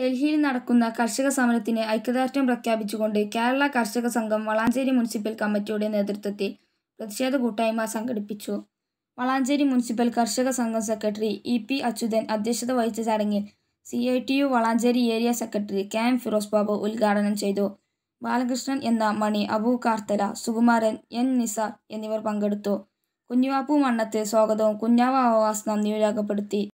ഡൽഹിയിൽ നടക്കുന്ന കർഷക സമരത്തിന് ഐക്യദാർഢ്യം പ്രഖ്യാപിച്ചുകൊണ്ട് കേരള കർഷക സംഘം വളാഞ്ചേരി മുനിസിപ്പൽ കമ്മിറ്റിയുടെ നേതൃത്വത്തിൽ പ്രതിഷേധ കൂട്ടായ്മ സംഘടിപ്പിച്ചു വളാഞ്ചേരി മുനിസിപ്പൽ കർഷക സംഘം സെക്രട്ടറി ഇ പി അച്യുതൻ അധ്യക്ഷത വഹിച്ച ചടങ്ങിൽ C I T U Valanchery area secretary K M Firoz Babu ഉദ്ഘാടനം ചെയ്തു ബാലകൃഷ്ണൻ എന്ന മണി അബു കാർത്തല സുകുമാരൻ എൻ നിസാർ എന്നിവർ പങ്കെടുത്തു കുഞ്ഞുവാപ്പു മണ്ണത്തെ സ്വാഗതവും കുഞ്ഞാവ ആവാസ് നന്ദിയും രേഖപ്പെടുത്തി